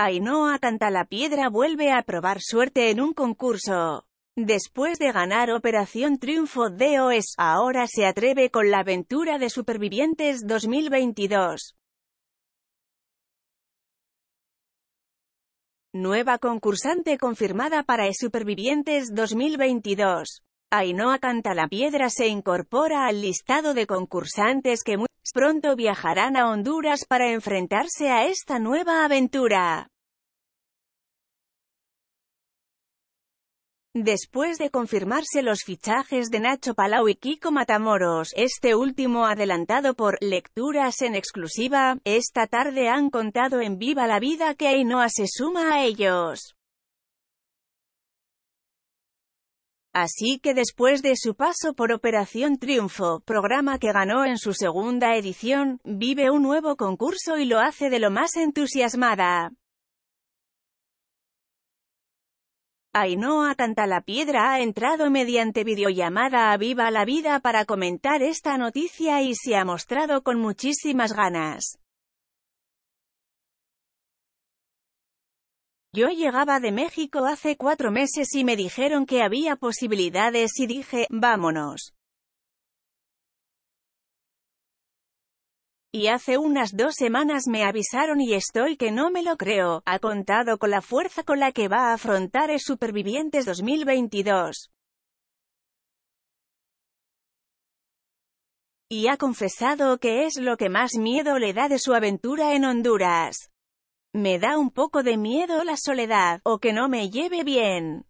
Ainhoa Piedra vuelve a probar suerte en un concurso. Después de ganar Operación Triunfo DOS, ahora se atreve con la aventura de Supervivientes 2022. Nueva concursante confirmada para e Supervivientes 2022. Ainhoa Piedra se incorpora al listado de concursantes que muy pronto viajarán a Honduras para enfrentarse a esta nueva aventura. Después de confirmarse los fichajes de Nacho Palau y Kiko Matamoros, este último adelantado por Lecturas en exclusiva, esta tarde han contado en Viva la Vida que Ainhoa se suma a ellos. Así que después de su paso por Operación Triunfo, programa que ganó en su segunda edición, vive un nuevo concurso y lo hace de lo más entusiasmada. Ainhoa Piedra ha entrado mediante videollamada a Viva la Vida para comentar esta noticia y se ha mostrado con muchísimas ganas. Yo llegaba de México hace cuatro meses y me dijeron que había posibilidades y dije, vámonos. Y hace unas dos semanas me avisaron y estoy que no me lo creo, ha contado con la fuerza con la que va a afrontar El Supervivientes 2022. Y ha confesado que es lo que más miedo le da de su aventura en Honduras. Me da un poco de miedo la soledad, o que no me lleve bien.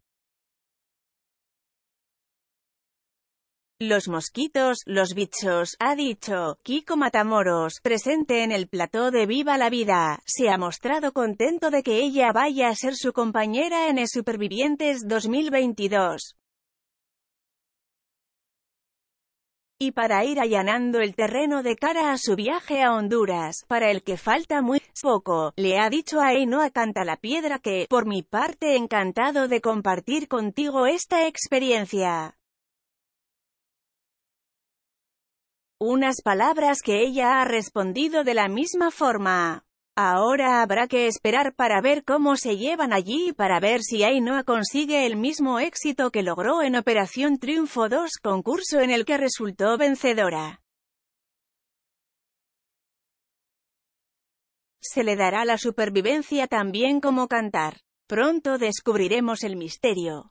Los mosquitos, los bichos, ha dicho, Kiko Matamoros, presente en el plató de Viva la Vida, se ha mostrado contento de que ella vaya a ser su compañera en el Supervivientes 2022. y para ir allanando el terreno de cara a su viaje a Honduras, para el que falta muy poco, le ha dicho a Canta la Piedra que, por mi parte encantado de compartir contigo esta experiencia. Unas palabras que ella ha respondido de la misma forma. Ahora habrá que esperar para ver cómo se llevan allí y para ver si Ainhoa consigue el mismo éxito que logró en Operación Triunfo 2, concurso en el que resultó vencedora. Se le dará la supervivencia también como cantar. Pronto descubriremos el misterio.